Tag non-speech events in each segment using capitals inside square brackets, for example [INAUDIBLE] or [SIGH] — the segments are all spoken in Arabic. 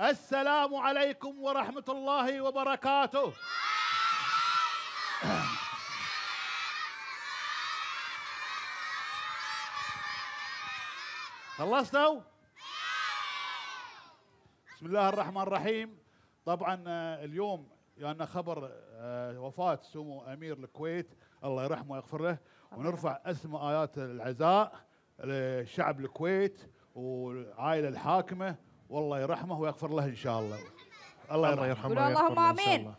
السلام عليكم ورحمة الله وبركاته خلصتوا؟ بسم الله الرحمن الرحيم طبعا آه، اليوم لأن يعني خبر آه، وفاة سمو أمير الكويت الله يرحمه ويغفر له ونرفع اسم آيات العزاء لشعب الكويت والعائلة الحاكمة والله يرحمه ويغفر له ان شاء الله الله يرحمه, شاء الله اللهم امين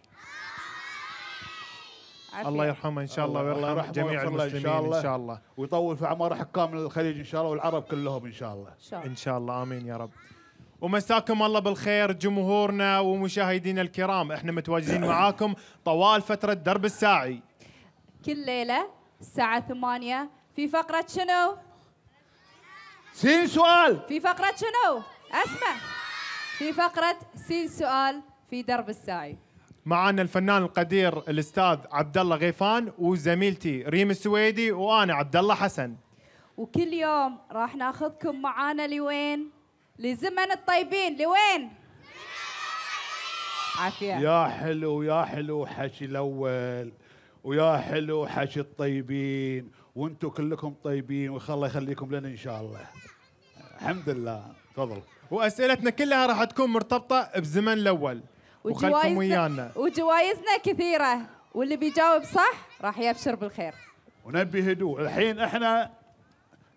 الله يرحمه ان شاء الله ويرحم جميع المسلمين ان شاء الله, ويطول في اعماره حكام الخليج ان شاء الله والعرب كلهم ان شاء الله ان شاء الله امين يا رب ومساكم الله بالخير جمهورنا ومشاهدينا الكرام احنا متواجدين [COUGHS] معاكم طوال فترة درب الساعي كل ليلة الساعة ثمانية في فقرة شنو؟ سين سؤال في فقرة شنو؟ اسمع في فقرة سين سؤال في درب الساعي معنا الفنان القدير الاستاذ عبد الله غيفان وزميلتي ريم السويدي وانا عبد الله حسن وكل يوم راح ناخذكم معانا لوين؟ لزمن الطيبين لوين؟ عافية يا حلو يا حلو حكي الاول ويا حلو حكي الطيبين وانتم كلكم طيبين والله يخليكم لنا ان شاء الله الحمد لله تفضل واسئلتنا كلها راح تكون مرتبطه بزمن الاول وخلكم ويانا وجوائزنا كثيره واللي بيجاوب صح راح يبشر بالخير ونبي هدوء الحين احنا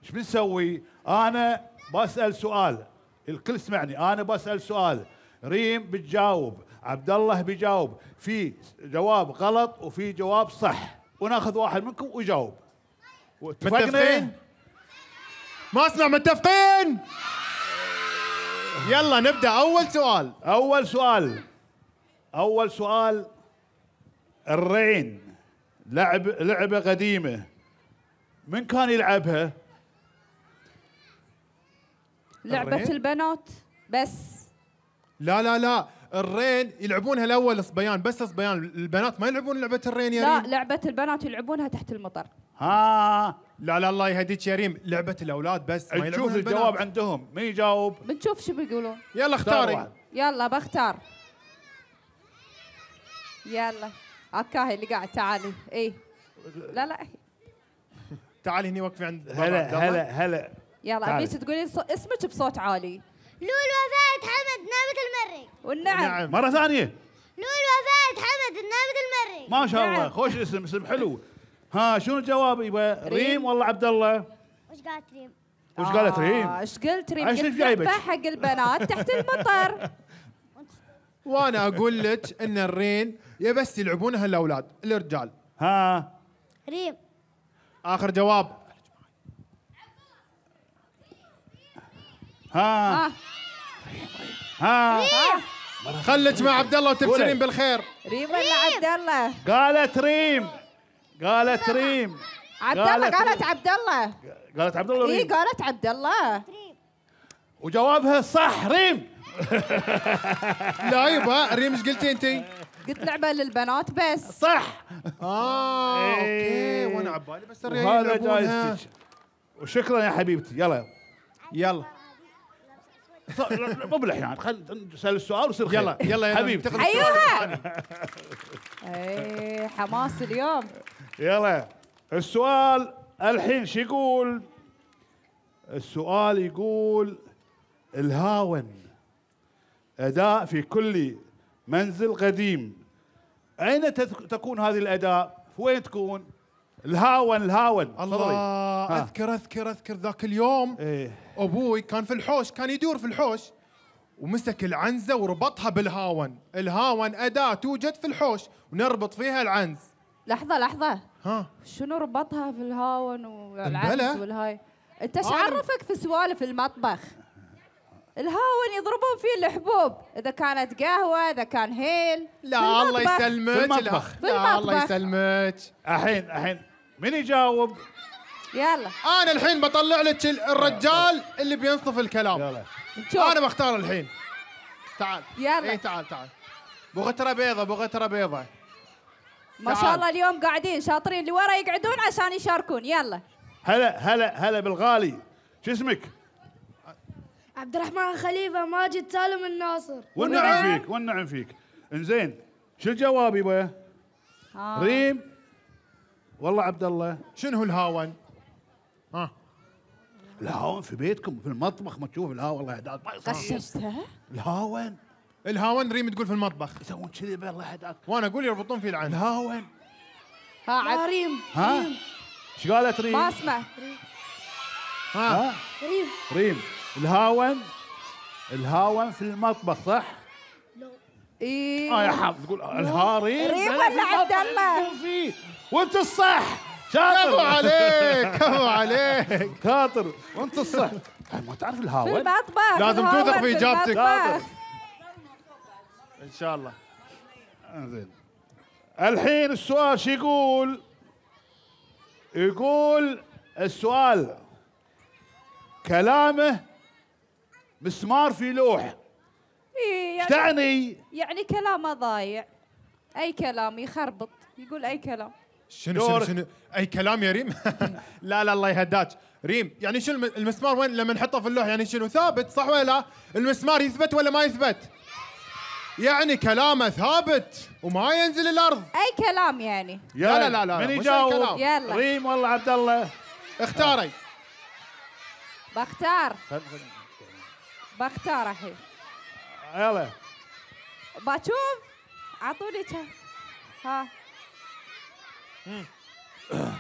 ايش بنسوي انا بسال سؤال الكل سمعني انا بسال سؤال ريم بتجاوب عبد الله بيجاوب في جواب غلط وفي جواب صح وناخذ واحد منكم ويجاوب متفقين ما اسمع متفقين يلا نبدا اول سؤال اول سؤال اول سؤال الرعين لعب لعبه قديمه من كان يلعبها لعبه البنات بس لا لا لا الرين يلعبونها الاول الصبيان بس الصبيان البنات ما يلعبون لعبه الرين يعني لا لعبه البنات يلعبونها تحت المطر ها لا لا الله يهديك يا ريم لعبه الاولاد بس ما نشوف الجواب عندهم من يجاوب بنشوف شو بيقولون يلا اختاري يلا بختار يلا اكاهي اللي قاعد تعالي اي لا لا تعالي هني وقفي عند هلا هلا هلا يلا ابيك تقولي اسمك بصوت عالي لول فهد حمد نابت المري والنعم نعم. مرة ثانية لول فهد حمد نابت المري ما شاء الله نعم. خوش اسم اسم حلو ها شنو الجواب يبا ريم ولا عبد الله؟ وش قالت ريم؟ وش قالت آه، ريم؟ ايش قلت ريم؟ ايش جايبك حق البنات تحت المطر [LAUGHS] وانا اقول لك ان الرين يا بس يلعبونها الاولاد الرجال ها ريم اخر جواب ها آه. ها, ريم خليك مع عبد الله وتبشرين بالخير ريم ولا عبد الله قالت ريم قالت ريم عبد الله قالت عبد الله قالت عبد الله اي قالت عبد الله وجوابها صح ريم [LAUGHS] لا يبا ريم ايش قلتي انت؟ قلت لعبه للبنات بس صح اه اوكي إيه. وانا عبالي بس هذا جايزتك وشكرا يا حبيبتي يلا يلا مو بالاحيان خل نسال السؤال ويصير يلا يلا يلا حبيبتي اي أيوة. [LAUGHS] إيه، حماس اليوم يلا السؤال الحين شو يقول؟ السؤال يقول الهاون أداء في كل منزل قديم أين تكون هذه الأداء؟ وين تكون؟ الهاون الهاون الله اذكر اذكر اذكر ذاك اليوم إيه؟ ابوي كان في الحوش كان يدور في الحوش ومسك العنزه وربطها بالهاون الهاون اداه توجد في الحوش ونربط فيها العنز لحظه لحظه ها شنو ربطها في الهاون والعدس والهاي انت ايش عرفك في سوالف المطبخ الهاون يضربون فيه الحبوب اذا كانت قهوه اذا كان هيل لا الله يسلمك في المطبخ في لا الله يسلمك الحين الحين من يجاوب يلا انا الحين بطلع لك الرجال اللي بينصف الكلام يلا انا بختار الحين تعال يلا اي تعال تعال بغتره بيضه بغتره بيضه ما شاء الله اليوم قاعدين شاطرين اللي ورا يقعدون عشان يشاركون يلا هلا هلا هلا بالغالي شو اسمك؟ عبد الرحمن خليفه ماجد سالم الناصر والنعم فيك والنعم فيك انزين شو الجواب يبا؟ آه. ريم والله عبد الله شنو الهاون؟ ها آه. الهاون في بيتكم في المطبخ ما تشوف الهاون الله يهداك قشرتها؟ الهاون الهاون ريم تقول في المطبخ يسوون كذي بين الله يهداك وانا اقول يربطون فيه العين الهاون ها ريم ها ريم ها ايش قالت ريم؟ ما اسمع ها ريم ريم الهاون الهاون في المطبخ صح؟ إيه. ايه اه يا حظ تقول الهارين ريم ولا عبد الله وانت الصح شاطر كفو عليك كفو عليك شاطر وانت الصح [LAUGHS] ما تعرف الهاون في المطبخ لازم توثق في اجابتك ان شاء الله زين الحين السؤال شو يقول؟ يقول السؤال كلامه مسمار في لوح إيه، يعني تعني يعني كلامه ضايع اي كلام يخربط يقول اي كلام شنو شنو شنو اي كلام يا ريم [LAUGHS] لا لا الله يهداك ريم يعني شنو المسمار وين لما نحطه في اللوح يعني شنو ثابت صح ولا لا المسمار يثبت ولا ما يثبت يعني كلامه ثابت وما ينزل الارض اي كلام يعني لا لا لا لا من يجاوب يلا ريم والله عبد الله اختاري بختار بختار الحين يلا بشوف اعطوني ها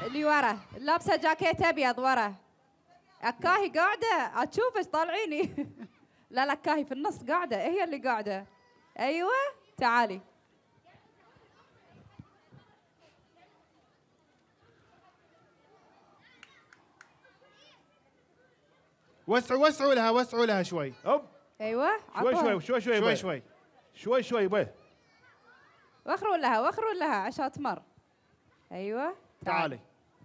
اللي ورا لابسه جاكيت ابيض ورا اكاهي قاعده اشوفك طالعيني [LAUGHS] لا لا اكاهي في النص قاعده هي اللي قاعده ايوه تعالي وسعوا وسعوا لها وسعوا لها شوي أوب ايوه شوي شوي شوي شوي شوي شوي شوي شوي بيه وخروا لها وخروا لها عشان تمر ايوه تعالي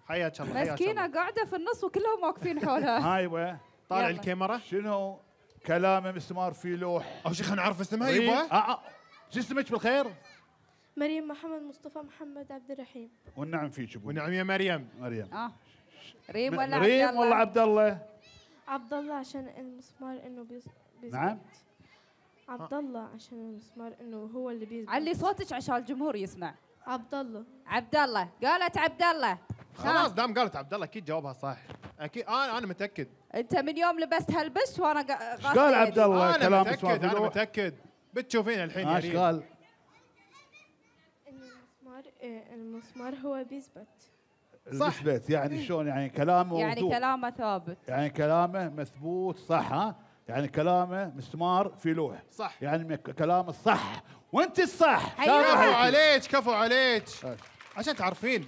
حياك الله مسكينه قاعده في النص وكلهم واقفين حولها [LAUGHS] ايوه طالع الكاميرا شنو كلامه مسمار في لوح أو شيخ نعرف اسمها يبا آه، آه. شو اسمك بالخير؟ مريم محمد مصطفى محمد عبد الرحيم والنعم فيك ابو والنعم يا مريم مريم اه ريم ولا عبد الله؟ ريم ولا عبد الله؟ عبد الله عشان المسمار انه بيز... بيزبط نعم عبد آه. الله عشان المسمار انه هو اللي بيزبط علي صوتك عشان الجمهور يسمع عبد الله عبد الله قالت عبد الله خلاص دام قالت عبد الله اكيد جوابها صح اكيد انا انا متاكد انت من يوم لبست هلبس وانا قال يعني. عبد الله انا كلام متاكد انا متاكد بتشوفين الحين يا ريم قال المسمار إيه، المسمار هو بيثبت صح بيثبت يعني شلون يعني كلامه يعني وضوح. كلامه ثابت يعني كلامه مثبوت صح ها يعني كلامه مسمار في لوح صح يعني كلامه صح وانت الصح كفو عليك كفو عليك عشان تعرفين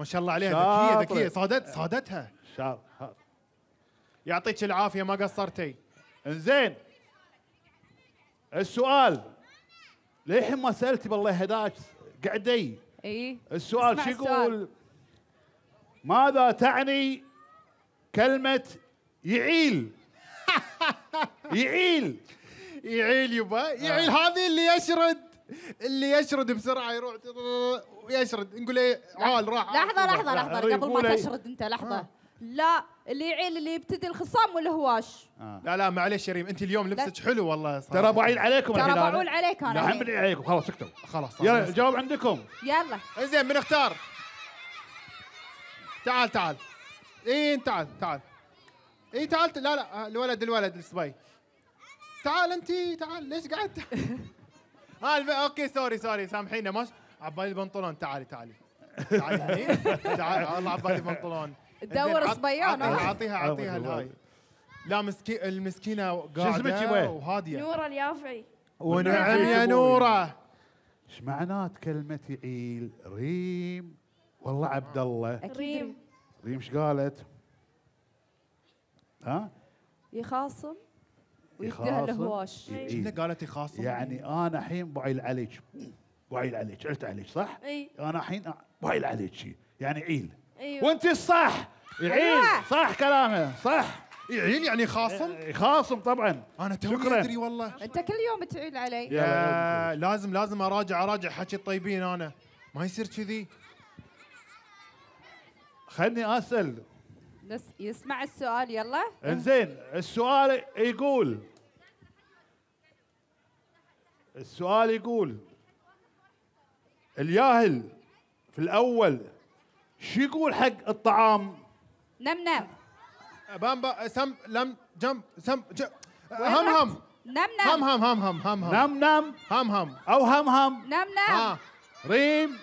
ما شاء الله عليها ذكيه ذكيه صادت صادتها شاطر يعطيك العافيه ما قصرتي انزين السؤال للحين ما سالتي بالله هداك قعدي اي السؤال شو يقول ماذا تعني كلمه يعيل [LAUGHS] يعيل يعيل يبا يعيل آه. هذه اللي يشرد اللي يشرد بسرعه يروح ويشرد نقول ايه عال راح لحظه لحظه لحظه قبل ما تشرد انت لحظه لا اللي يعيل اللي يبتدي الخصام والهواش آه. لا لا معليش يا ريم انت اليوم لبسك حلو والله صراحة. ترى بعيل عليكم ترى بعول عليك انا الحين بعيل عليكم خلاص اكتب خلاص يلا الجواب عندكم يلا زين من اختار تعال تعال اي تعال تعال اي تعال لا لا آه، الولد الولد السباي تعال انت تعال ليش قعدت [LAUGHS] اه الب... اوكي سوري سوري سامحينا ماش عبالي البنطلون تعالي تعالي تعالي هني [LAUGHS] تعالي والله عبالي البنطلون تدور [LAUGHS] صبيان اعطيها اعطيها آه. اعطيها آه، الهاي لا مسكي المسكينه قاعده وهاديه نوره اليافعي ونعم يا نوره ايش معنات كلمه عيل ريم والله عبد الله ريم ريم ايش قالت؟ ها؟ يخاصم ويبدا الهواش إيه. إيه. قالت يخاصم يعني انا الحين بعيل عليك بعيل عليك قلت عليك صح؟ اي انا الحين بعيل عليك يعني عيل ايوه وانت الصح عيل أيوه. صح كلامه صح يعيل يعني خاصم؟ إيه، خاصم طبعا انا توني ادري والله انت كل يوم تعيل علي يا لازم لازم اراجع اراجع حكي الطيبين انا ما يصير كذي خلني اسال يسمع السؤال يلا انزين السؤال يقول السؤال يقول الياهل في الاول شو يقول حق الطعام؟ نم نم بامبا سم لم جم سم جم هم هم نم نم هم هم هم هم هم هم نم نم هم هم او هم هم نم نم آه. ريم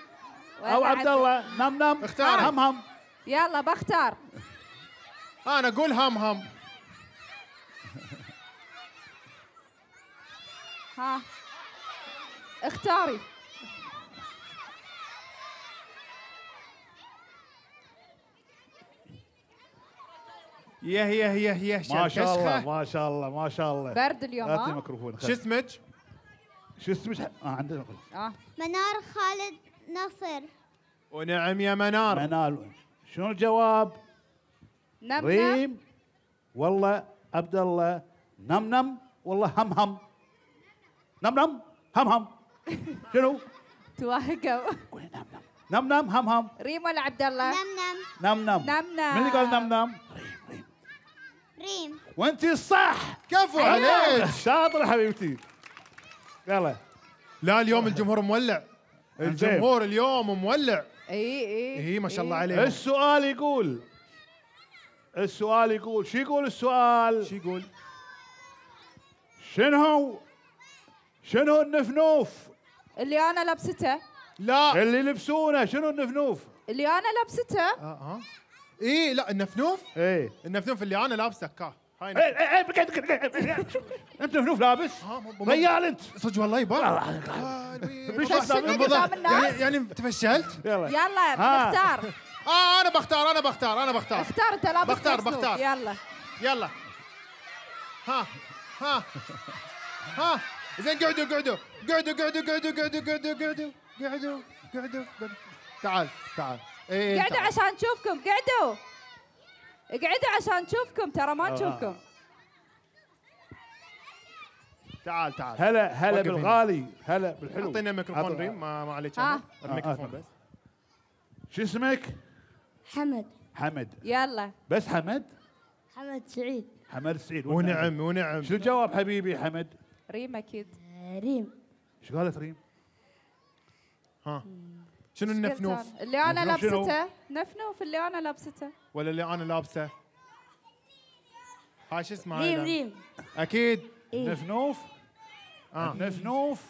او عبد الله نم نم اختار هم هم يلا بختار انا اقول هم هم [LAUGHS] ها اختاري يه يه يه يه ما شاء الله ما شاء الله ما شاء الله برد اليوم هات الميكروفون شو اسمك؟ شو اسمك؟ اه عندنا اه منار خالد نصر ونعم يا منار منار شنو الجواب؟ نم ريم والله عبد الله نم نم والله هم هم نم نم هم هم [LAUGHS] شنو؟ توهقوا قولي نم نم نم نم هم هم ريم ولا عبد الله؟ نم نم نم نم نم نم من اللي قال نم نم؟ ريم ريم ريم وانت صح كفو عليك شاطر حبيبتي يلا لا اليوم الجمهور مولع إيه، الجمهور اليوم مولع اي اي اي ما شاء الله إيه. عليه السؤال يقول السؤال يقول شو يقول السؤال؟ شو يقول؟ شنو؟ شنو النفنوف؟ اللي انا لابسته لا اللي لبسونه شنو النفنوف؟ اللي انا لابسته اه اه اي لا النفنوف؟ ايه النفنوف اللي انا لابسه كا هاي إيه، إيه، إيه، انت نفنوف لابس؟ آه، ميال انت صدق والله يبا انبضحت يعني تفشلت؟ يلا يلا نختار اه انا بختار انا بختار انا بختار اختار انت لابس بختار بختار يلا يلا ها ها ها زين قعدوا قعدوا قعدوا قعدوا قعدوا قعدوا قعدوا قعدوا قعدوا قعدوا تعال تعال إيه، إيه، قعدوا عشان نشوفكم قعدوا قعدوا عشان نشوفكم ترى ما آه. نشوفكم تعال تعال هلا هلا بالغالي هلا بالحلو اعطينا ميكروفون ريم ما, عليك آه. الميكروفون آه. بس شو اسمك؟ حمد حمد يلا بس حمد حمد سعيد حمد سعيد ونعم ونعم شو الجواب حبيبي حمد ريم اكيد آه، ريم شو قالت ريم ها شنو النفنوف اللي انا لابسته نفنوف اللي انا لابسته ولا اللي انا لابسه هاي شو اسمه ريم ريم اكيد إيه. نفنوف آه. نفنوف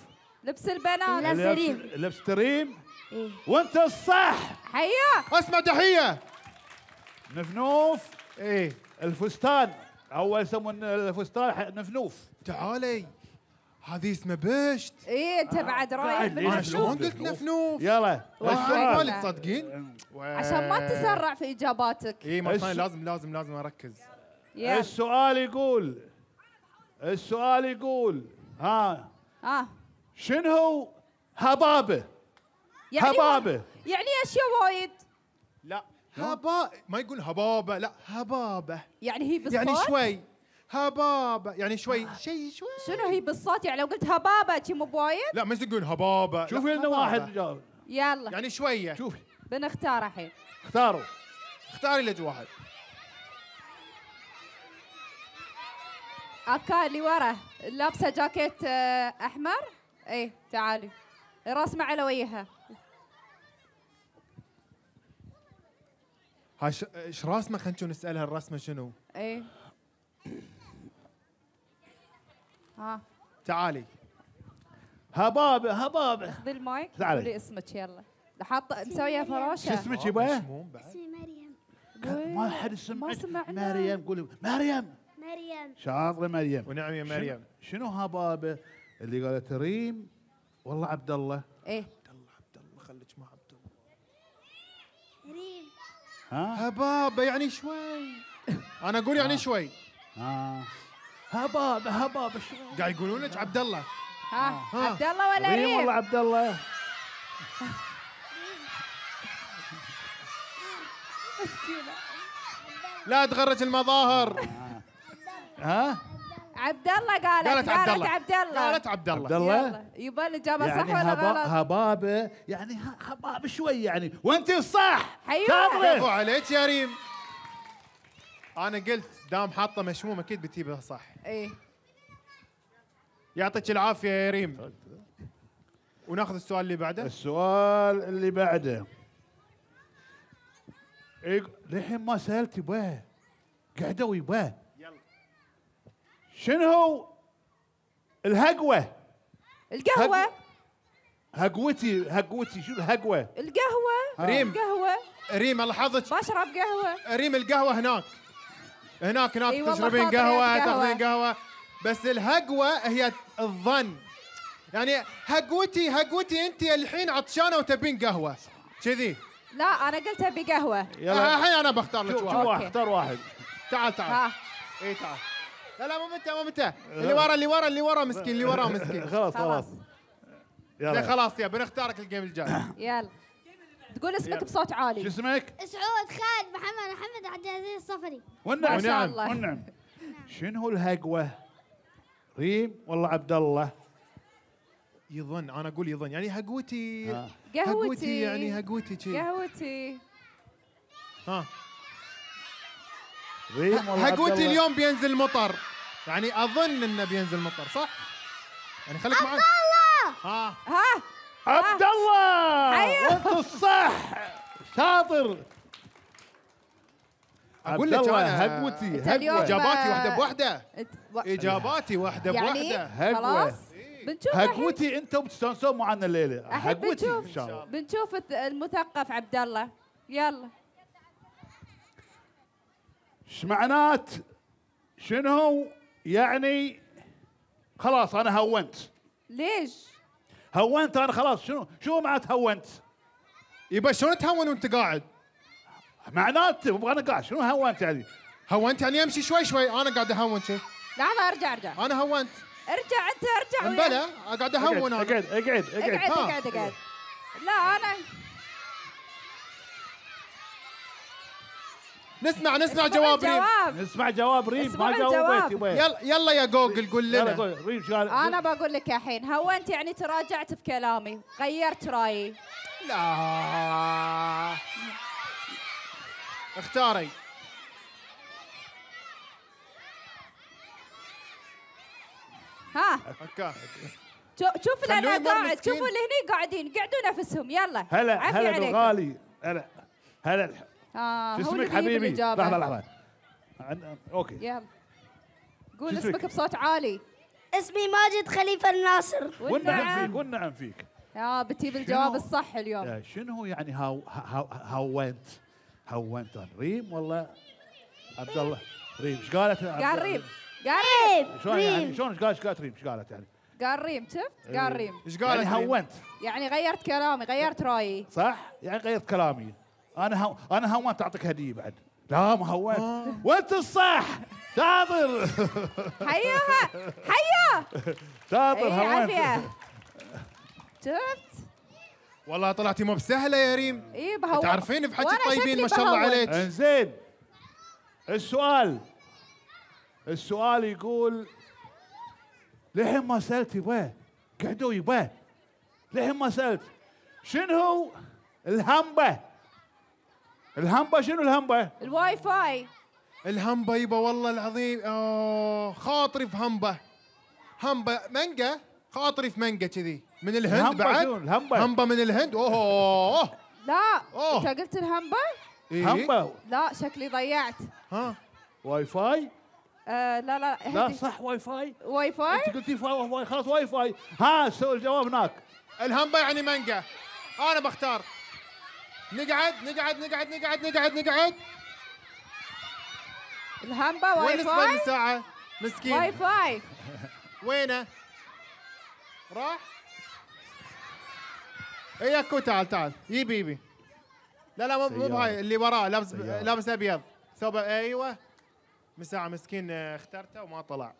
لبس البنات لبس ريم لبس ريم إيه؟ وانت الصح حيا اسمع تحية نفنوف ايه الفستان اول يسمون الفستان نفنوف تعالي هذه اسمها بشت ايه انت بعد رايح انا شلون قلت نفنوف يلا السؤال تصدقين عشان ما تسرع في اجاباتك اي ثانية لازم لازم لازم اركز السؤال يقول السؤال يقول ها ها شنو هبابه يعني هبابه يعني اشياء وايد لا هبا ما يقول هبابه لا هبابه يعني هي بالصوت يعني شوي هبابه يعني شوي شيء شوي شنو هي بالصوت يعني لو قلت هبابه شي مو بوايد لا ما يقول هبابه شوفي لنا واحد جاوب يلا يعني شويه شوفي بنختار الحين اختاروا اختاري لك واحد اكا اللي ورا لابسه جاكيت آه، احمر ايه تعالي رسمة على وجهها هاي ايش راسمه خلينا نسالها الرسمه شنو؟ ايه ها تعالي هبابه هبابه خذي المايك قولي اسمك يلا حاطه مسويه شو اسمك يبا؟ اسمي مريم ما حد سمع مريم قولي مريم مريم شاطره مريم ونعم يا مريم شنو هبابه اللي قالت ريم والله عبد الله ايه عبد الله عبد الله خليك مع عبد الله ريم ها هبابه يعني شوي انا اقول يعني شوي ها هبابه هبابه شوي قاعد يقولون لك عبد الله ها عبد الله ولا ريم والله عبد الله [LAUGHS] مسكينه لا تغرج المظاهر ها عبد الله قالت قالت عبد الله قالت عبد الله عبد الله يبا الاجابه يعني صح ولا غلط؟ هبابه يعني هبابه شوي يعني وانت الصح برافو عليك يا ريم انا قلت دام حاطه مشموم اكيد بتجيبها صح ايه يعطيك العافيه يا ريم وناخذ السؤال اللي بعده السؤال اللي بعده للحين ما سالت يبا قعدوا يبا شنو الهقوه القهوه هقوتي هقوتي شنو هقوه القهوه ريم القهوه ريم حظك بشرب قهوه ريم القهوه هناك هناك هناك أيوة تشربين قهوه تاخذين قهوه بس الهقوه هي الظن يعني هقوتي هقوتي انت الحين عطشانه وتبين قهوه كذي لا انا قلت ابي قهوه آه، الحين انا بختار لك واحد اختار واحد تعال تعال اي تعال لا لا مو متى مو متى اللي ورا اللي ورا اللي ورا مسكين اللي ورا مسكين [LAUGHS] خلاص خلاص يلا خلاص يا بنختارك الجيم الجاي [COUGHS] يلا تقول اسمك بصوت عالي شو اسمك؟ سعود خالد محمد محمد عبد العزيز الصفري والنعم ما شاء الله والنعم [LAUGHS] نعم. شنو الهقوه؟ ريم والله عبد الله يظن انا اقول يظن يعني هقوتي آه. قهوتي يعني هقوتي قهوتي ها حقوتي اليوم بينزل مطر يعني اظن انه بينزل مطر صح؟ يعني خليك معي عبد الله ها ها عبد الله انت أيوه. الصح شاطر اقول لك انا هقوتي هقوتي اجاباتي واحده بواحده اجاباتي واحده يعني بواحده خلاص بنشوف هقوتي انتم بتستانسون معنا الليله هقوتي ان شاء الله بنشوف المثقف عبد الله يلا ايش معنات شنو يعني خلاص انا هونت ليش هونت انا خلاص شنو شو معنات هونت يبا شلون تهون وانت قاعد معناته انا قاعد شنو هونت يعني هونت يعني امشي شوي شوي انا قاعد اهون لا لحظه ارجع ارجع انا هونت ارجع انت ارجع بلا قاعد اهون انا اقعد اقعد اقعد اقعد اقعد لا انا نسمع نسمع جواب ريم نسمع جواب ريم ما جاوبت يلا يلا يا جوجل قول لنا ريم شغال انا بقول لك الحين هو انت يعني تراجعت في كلامي غيرت رايي لا اختاري ها شوف انا قاعد شوفوا اللي هني قاعدين قعدوا نفسهم يلا هلا هلا غالي هلا هلا آه شو اسمك حبيبي؟ لحظة لحظة اوكي يلا قول اسمك بصوت عالي اسمي ماجد خليفة الناصر والنعم نعم. فيك والنعم فيك يا بتجيب الجواب الصح اليوم شنو يعني هاو هاو هاو وينت هاو وينت ريم ولا عبد الله ريم ايش قالت قال ريم قال ريم شلون يعني؟, يعني شلون ايش قالت ايش قالت ريم ايش قالت يعني قال ريم شفت قال إيه. ريم ايش قالت يعني هونت يعني غيرت كلامي غيرت رايي صح يعني غيرت كلامي انا هو انا هوا تعطيك هديه بعد لا ما هوا آه. وانت الصح تاضر حيا حيا تاضر هوا شفت والله طلعتي مو بسهله يا ريم اي بهوا تعرفين بحكي طيبين ما شاء الله عليك انزين السؤال السؤال يقول لحين ما سالت يبا قعدوا يبا لحين ما سالت شنو الهمبه الهمبة شنو الهمبة؟ الواي فاي الهمبة يبا والله العظيم اوه خاطري في همبة همبة مانجا خاطري في مانجا كذي من الهند بعد الهمبا. همبة من الهند اوه, لا انت قلت الهمبة؟ إيه؟ همبة لا شكلي ضيعت ها واي فاي؟ آه لا لا لا صح واي فاي واي فاي انت قلتي واي فاي خلاص واي فاي ها الجواب هناك الهمبة يعني مانجا انا بختار نقعد نقعد نقعد نقعد نقعد نقعد الهمبة واي فاي وين الساعة مسكين واي فاي [LAUGHS] وينه؟ راح؟ اي اكو تعال تعال يبي يبي لا لا مو بهاي اللي وراه لابس لابس ابيض ثوب ايوه من ساعة مسكين آه، اخترته وما طلع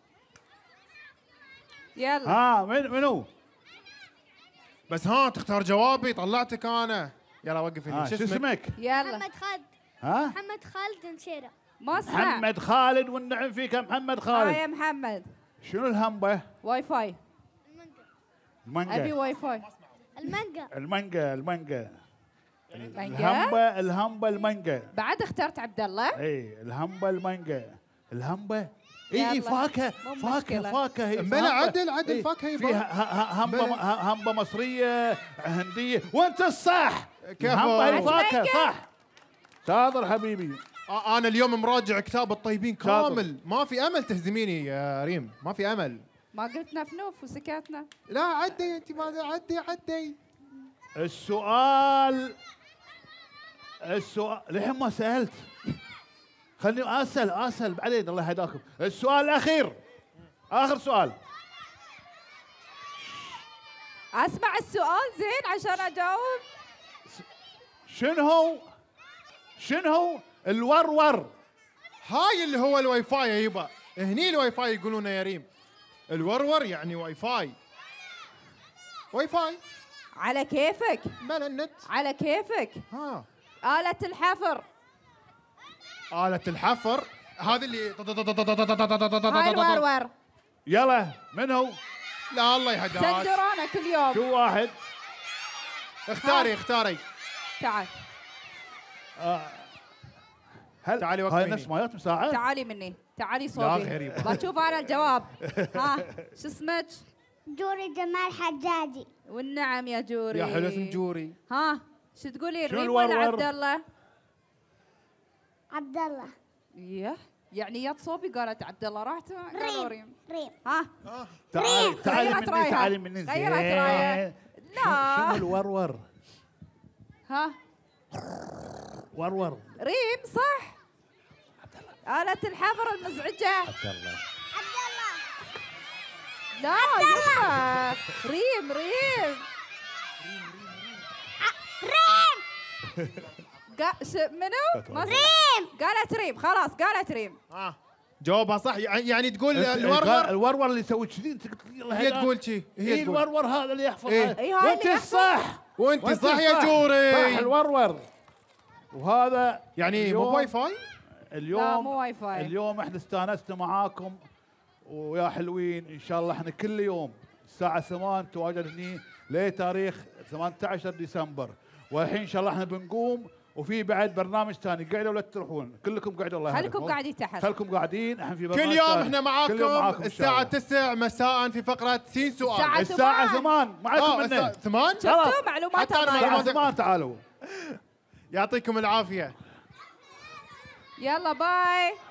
يلا ها آه من منو؟ بس ها تختار جوابي طلعتك انا يلا وقف هنا آه شو اسمك؟ يلا محمد خالد ها؟ محمد خالد نشيرة ما محمد خالد والنعم فيك يا محمد خالد اه يا محمد شنو الهمبة؟ واي فاي المانجا المانجا ابي واي فاي المانجا المانجا المانجا الهمبة الهمبة المانجا بعد اخترت عبد الله؟ اي الهمبة المانجا الهمبة اي فاكهة فاكهه فاكهه فاكهه بلا عدل عدل إيه، فاكهه فيها همبه همبه مصريه هنديه وانت الصح كيف محمد الفاكهه صح شاطر حبيبي آه، انا اليوم مراجع كتاب الطيبين كامل ما في امل تهزميني يا ريم ما في امل ما قلت نفنوف وسكتنا لا عدي انت ما عدي عدي السؤال السؤال لحين ما سالت خلني اسال اسال بعدين الله يهداكم السؤال الاخير اخر سؤال اسمع السؤال زين عشان اجاوب شنو شنو الورور هاي اللي هو الواي فاي يبا هني الواي فاي يقولون يا ريم الورور يعني واي فاي واي فاي على كيفك بلا النت على كيفك ها آلة الحفر آلة الحفر هذه اللي هاي الورور يلا من هو؟ لا الله يهداك سندرونا كل يوم شو واحد اختاري اختاري تعال آه. هل تعالي هاي نفس يات مساعد تعالي مني تعالي صوبي لا بشوف انا الجواب ها شو اسمك؟ جوري جمال حجاجي والنعم يا جوري يا حلو اسم جوري ها شو تقولي ريم ولا عبد الله؟ عبد الله يه يعني يا صوبي قالت عبد الله راحت قالوا ريم ريم ها تعالي تعالي مني تعالي مني غيرت رايك لا شنو الورور ها ورور ريم صح عبد الله آلة الحفر المزعجة عبد الله عبد الله لا يلا ريم ريم آه، ريم منو؟ ريم قالت ريم خلاص قالت ريم اه جوابها صح يعني, يعني تقول إيه، إيه، الورور الورور اللي يسوي كذي هي تقول شي هي إيه الورور هذا اللي يحفظ إيه؟, إيه. أيوة، وانت صح وانت صح يا جوري صح الورور وهذا يعني مو واي فاي اليوم لا مو واي فاي اليوم احنا استانسنا معاكم ويا حلوين ان شاء الله احنا كل يوم الساعه 8 تواجد هني لتاريخ 18 ديسمبر والحين ان شاء الله احنا بنقوم وفي بعد برنامج ثاني قاعدوا ولا تروحون كلكم قاعده الله يحفظكم خلكم قاعدين تحت خلكم قاعدين احنا في برنامج كل يوم احنا معاكم, معاكم الساعه 9 مساء في فقره سين سؤال الساعه 8 معاكم من 8 شفتوا معلومات الساعه 8 تعالوا يعطيكم العافيه يلا باي